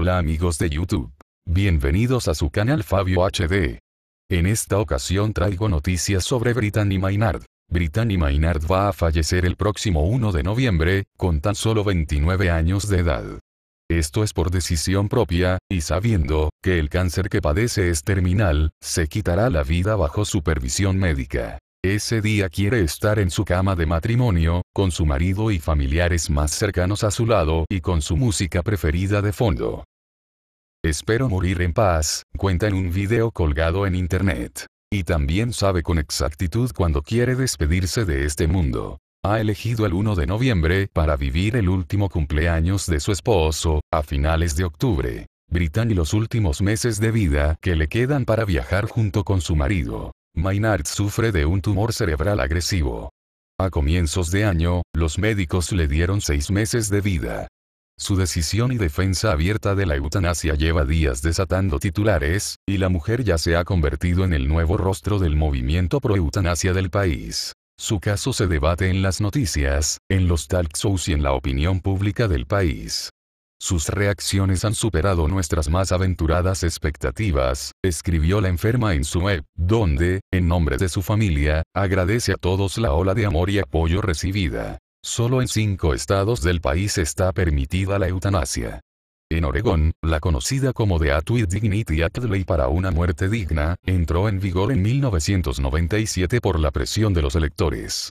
Hola amigos de YouTube. Bienvenidos a su canal Fabio HD. En esta ocasión traigo noticias sobre Brittany Maynard. Brittany Maynard va a fallecer el próximo 1 de noviembre, con tan solo 29 años de edad. Esto es por decisión propia, y sabiendo que el cáncer que padece es terminal, se quitará la vida bajo supervisión médica. Ese día quiere estar en su cama de matrimonio, con su marido y familiares más cercanos a su lado y con su música preferida de fondo. Espero morir en paz, cuenta en un video colgado en internet. Y también sabe con exactitud cuando quiere despedirse de este mundo. Ha elegido el 1 de noviembre para vivir el último cumpleaños de su esposo, a finales de octubre. y los últimos meses de vida que le quedan para viajar junto con su marido. Maynard sufre de un tumor cerebral agresivo. A comienzos de año, los médicos le dieron seis meses de vida. Su decisión y defensa abierta de la eutanasia lleva días desatando titulares, y la mujer ya se ha convertido en el nuevo rostro del movimiento pro-eutanasia del país. Su caso se debate en las noticias, en los talk shows y en la opinión pública del país. Sus reacciones han superado nuestras más aventuradas expectativas, escribió la enferma en su web, donde, en nombre de su familia, agradece a todos la ola de amor y apoyo recibida. Solo en cinco estados del país está permitida la eutanasia. En Oregón, la conocida como The with Dignity Act Ley para una muerte digna, entró en vigor en 1997 por la presión de los electores.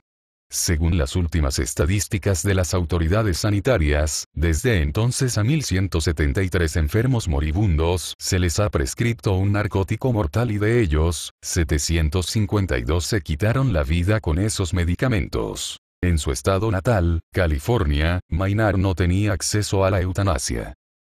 Según las últimas estadísticas de las autoridades sanitarias, desde entonces a 1.173 enfermos moribundos se les ha prescrito un narcótico mortal y de ellos, 752 se quitaron la vida con esos medicamentos. En su estado natal, California, Maynard no tenía acceso a la eutanasia.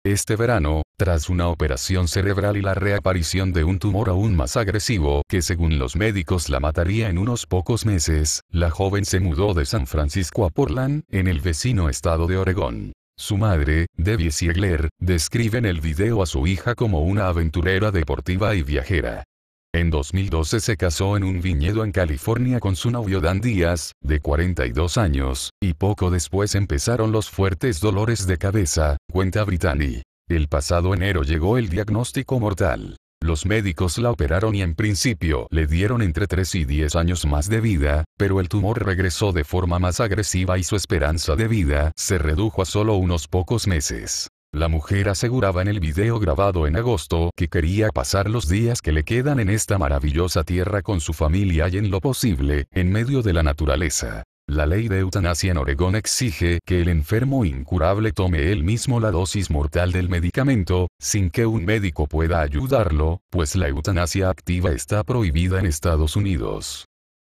Este verano, tras una operación cerebral y la reaparición de un tumor aún más agresivo que según los médicos la mataría en unos pocos meses, la joven se mudó de San Francisco a Portland, en el vecino estado de Oregón. Su madre, Debbie Siegler, describe en el video a su hija como una aventurera deportiva y viajera. En 2012 se casó en un viñedo en California con su novio Dan Díaz, de 42 años, y poco después empezaron los fuertes dolores de cabeza, cuenta Brittany. El pasado enero llegó el diagnóstico mortal. Los médicos la operaron y en principio le dieron entre 3 y 10 años más de vida, pero el tumor regresó de forma más agresiva y su esperanza de vida se redujo a solo unos pocos meses. La mujer aseguraba en el video grabado en agosto que quería pasar los días que le quedan en esta maravillosa tierra con su familia y en lo posible, en medio de la naturaleza. La ley de eutanasia en Oregón exige que el enfermo incurable tome él mismo la dosis mortal del medicamento, sin que un médico pueda ayudarlo, pues la eutanasia activa está prohibida en Estados Unidos.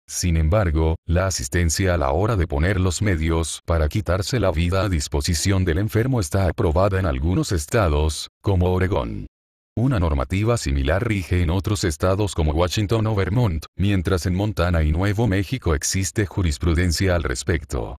Sin embargo, la asistencia a la hora de poner los medios para quitarse la vida a disposición del enfermo está aprobada en algunos estados, como Oregón. Una normativa similar rige en otros estados como Washington o Vermont, mientras en Montana y Nuevo México existe jurisprudencia al respecto.